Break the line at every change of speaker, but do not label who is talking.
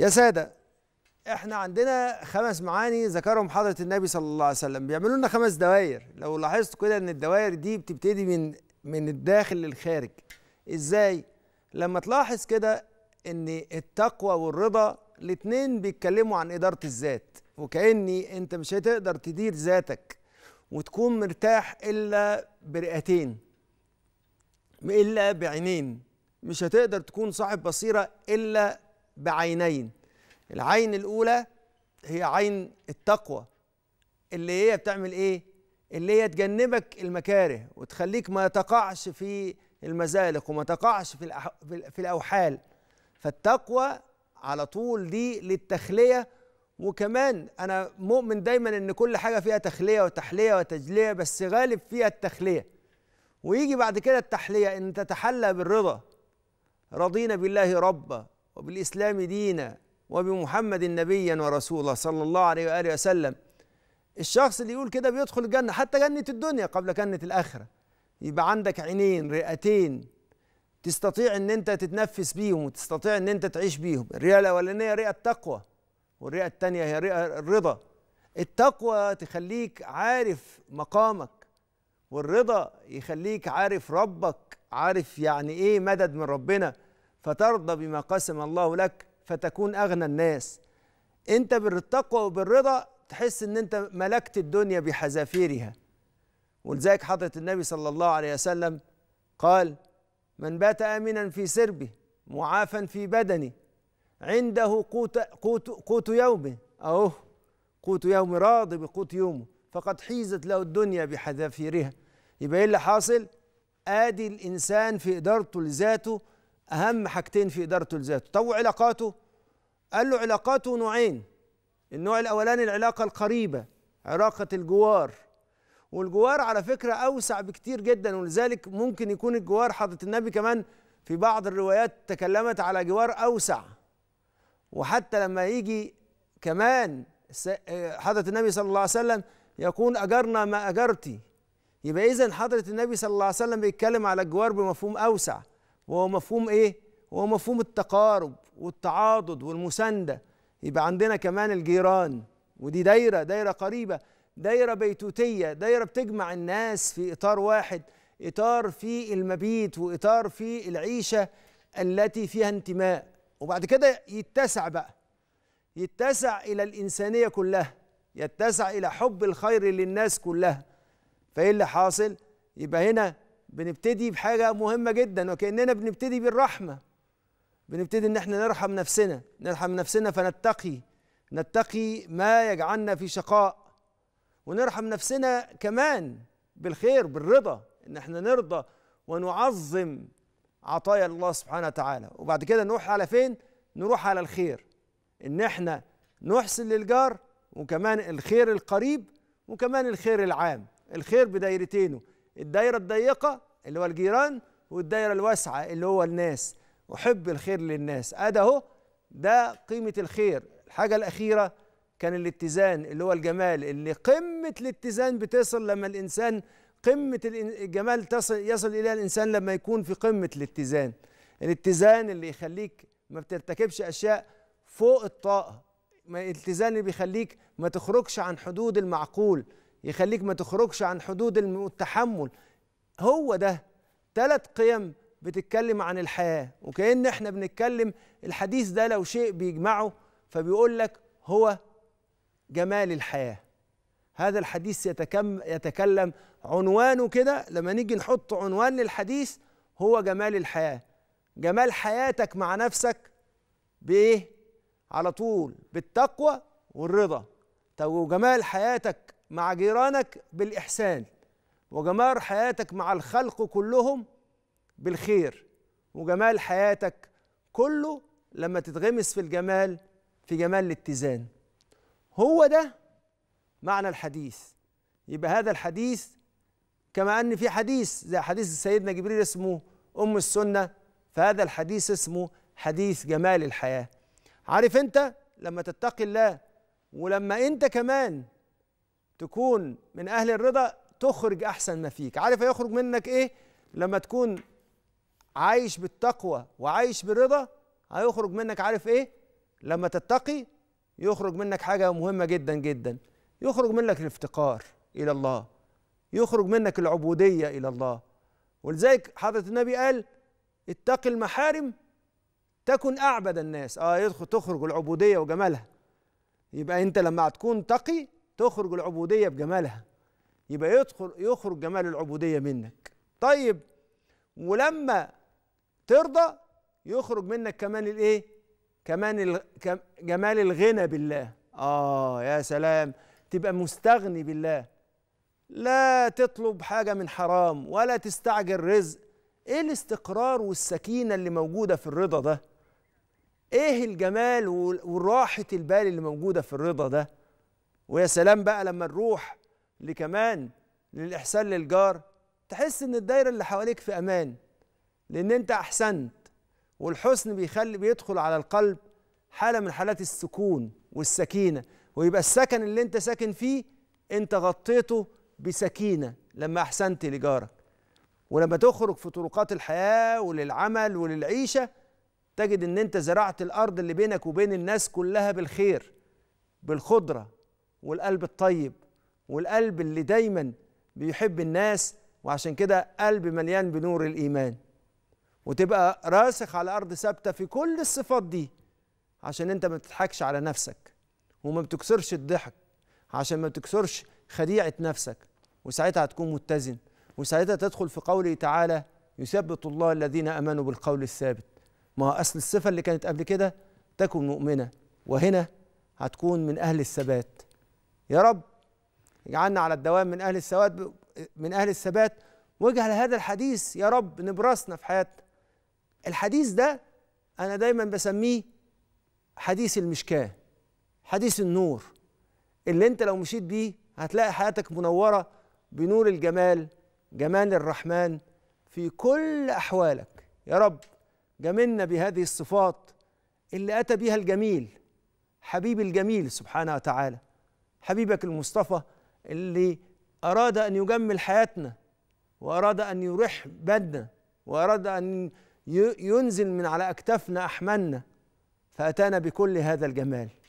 يا سادة احنا عندنا خمس معاني ذكرهم حضرة النبي صلى الله عليه وسلم بيعملوا لنا خمس دوائر لو لاحظت كده ان الدوائر دي بتبتدي من من الداخل للخارج ازاي لما تلاحظ كده ان التقوى والرضا الاتنين بيتكلموا عن إدارة الذات وكأني انت مش هتقدر تدير ذاتك وتكون مرتاح إلا برئتين إلا بعينين مش هتقدر تكون صاحب بصيرة إلا بعينين العين الاولى هي عين التقوى اللي هي بتعمل ايه اللي هي تجنبك المكاره وتخليك ما تقعش في المزالق وما تقعش في في الاوحال فالتقوى على طول دي للتخليه وكمان انا مؤمن دايما ان كل حاجه فيها تخليه وتحليه وتجليه بس غالب فيها التخليه ويجي بعد كده التحليه ان تتحلى بالرضا رضينا بالله ربا وبالإسلام دينا وبمحمد نبيا ورسولا صلى الله عليه وآله وسلم الشخص اللي يقول كده بيدخل الجنة حتى جنة الدنيا قبل جنة الآخرة يبقى عندك عينين رئتين تستطيع ان انت تتنفس بيهم وتستطيع ان انت تعيش بيهم الرئة الأولانية رئة التقوى والرئة الثانية هي رئة الرضا التقوى تخليك عارف مقامك والرضا يخليك عارف ربك عارف يعني ايه مدد من ربنا فترضى بما قسم الله لك فتكون أغنى الناس أنت بالتقوى وبالرضا تحس أن أنت ملكت الدنيا بحذافيرها ولذلك حضرة النبي صلى الله عليه وسلم قال من بات آمنا في سربه معافا في بدنه عنده قوت, قوت, قوت يومه أهو قوت يوم راضي بقوت يومه فقد حيزت له الدنيا بحذافيرها يبقى ايه اللي حاصل ادي الانسان في ادارته لذاته اهم حاجتين في ادارته لذاته طب علاقاته قال له علاقاته نوعين النوع الاولاني العلاقه القريبه علاقه الجوار والجوار على فكره اوسع بكتير جدا ولذلك ممكن يكون الجوار حضره النبي كمان في بعض الروايات تكلمت على جوار اوسع وحتى لما يجي كمان حضره النبي صلى الله عليه وسلم يكون اجرنا ما اجرتي يبقى اذا حضره النبي صلى الله عليه وسلم بيتكلم على الجوار بمفهوم اوسع وهو مفهوم ايه هو مفهوم التقارب والتعاضد والمسانده يبقى عندنا كمان الجيران ودي دايره دايره قريبه دايره بيتوتيه دايره بتجمع الناس في اطار واحد اطار في المبيت واطار في العيشه التي فيها انتماء وبعد كده يتسع بقى يتسع الى الانسانيه كلها يتسع الى حب الخير للناس كلها فايه اللي حاصل يبقى هنا بنبتدي بحاجه مهمه جدا وكاننا بنبتدي بالرحمه بنبتدي ان احنا نرحم نفسنا نرحم نفسنا فنتقي نتقي ما يجعلنا في شقاء ونرحم نفسنا كمان بالخير بالرضا ان احنا نرضى ونعظم عطايا الله سبحانه وتعالى وبعد كده نروح على فين نروح على الخير ان احنا نحسن للجار وكمان الخير القريب وكمان الخير العام الخير بدايرتينه الدايرة الضيقة اللي هو الجيران والدايرة الواسعة اللي هو الناس أحب الخير للناس أده ده قيمة الخير الحاجة الأخيرة كان الاتزان اللي هو الجمال اللي قمة الاتزان بتصل لما الإنسان قمة الجمال تصل يصل إليها الإنسان لما يكون في قمة الاتزان الاتزان اللي يخليك ما بترتكبش أشياء فوق الطاقة الاتزان اللي بيخليك ما تخرجش عن حدود المعقول يخليك ما تخرجش عن حدود التحمل هو ده ثلاث قيم بتتكلم عن الحياة وكأن احنا بنتكلم الحديث ده لو شيء بيجمعه فبيقول لك هو جمال الحياة هذا الحديث يتكم يتكلم عنوانه كده لما نيجي نحط عنوان للحديث هو جمال الحياة جمال حياتك مع نفسك بإيه؟ على طول بالتقوى والرضا طب وجمال حياتك مع جيرانك بالإحسان وجمال حياتك مع الخلق كلهم بالخير وجمال حياتك كله لما تتغمس في الجمال في جمال الاتزان هو ده معنى الحديث يبقى هذا الحديث كما ان في حديث زي حديث سيدنا جبريل اسمه ام السنه فهذا الحديث اسمه حديث جمال الحياه عارف انت لما تتقي الله ولما انت كمان تكون من اهل الرضا تخرج احسن ما فيك عارف هيخرج منك ايه لما تكون عايش بالتقوى وعايش بالرضا هيخرج منك عارف ايه لما تتقي يخرج منك حاجه مهمه جدا جدا يخرج منك الافتقار الى الله يخرج منك العبوديه الى الله ولذلك حضره النبي قال اتق المحارم تكن اعبد الناس اه يدخل تخرج العبوديه وجمالها يبقى انت لما هتكون تقي تخرج العبودية بجمالها يبقى يدخل يخرج جمال العبودية منك طيب ولما ترضى يخرج منك كمان الايه كمان جمال الغنى بالله اه يا سلام تبقى مستغني بالله لا تطلب حاجة من حرام ولا تستعجل رزق ايه الاستقرار والسكينة اللي موجودة في الرضا ده ايه الجمال وراحة البال اللي موجودة في الرضا ده ويا سلام بقى لما نروح لكمان للإحسان للجار تحس إن الدايرة اللي حواليك في أمان لأن أنت أحسنت والحسن بيخلي بيدخل على القلب حالة من حالات السكون والسكينة ويبقى السكن اللي أنت ساكن فيه أنت غطيته بسكينة لما أحسنت لجارك ولما تخرج في طرقات الحياة وللعمل وللعيشة تجد إن أنت زرعت الأرض اللي بينك وبين الناس كلها بالخير بالخضرة والقلب الطيب والقلب اللي دايما بيحب الناس وعشان كده قلب مليان بنور الايمان وتبقى راسخ على ارض ثابته في كل الصفات دي عشان انت ما بتضحكش على نفسك وما بتكسرش الضحك عشان ما بتكسرش خديعه نفسك وساعتها هتكون متزن وساعتها تدخل في قوله تعالى يثبت الله الذين امنوا بالقول الثابت ما هو اصل الصفه اللي كانت قبل كده تكن مؤمنه وهنا هتكون من اهل الثبات يا رب اجعلنا على الدوام من اهل السواد من اهل الثبات واجعل هذا الحديث يا رب نبراسنا في حياتنا الحديث ده انا دايما بسميه حديث المشكاه حديث النور اللي انت لو مشيت بيه هتلاقي حياتك منوره بنور الجمال جمال الرحمن في كل احوالك يا رب جملنا بهذه الصفات اللي اتى بها الجميل حبيب الجميل سبحانه وتعالى حبيبك المصطفى اللي أراد أن يجمل حياتنا وأراد أن يرح بدنا وأراد أن ينزل من على أكتافنا أحمالنا فأتانا بكل هذا الجمال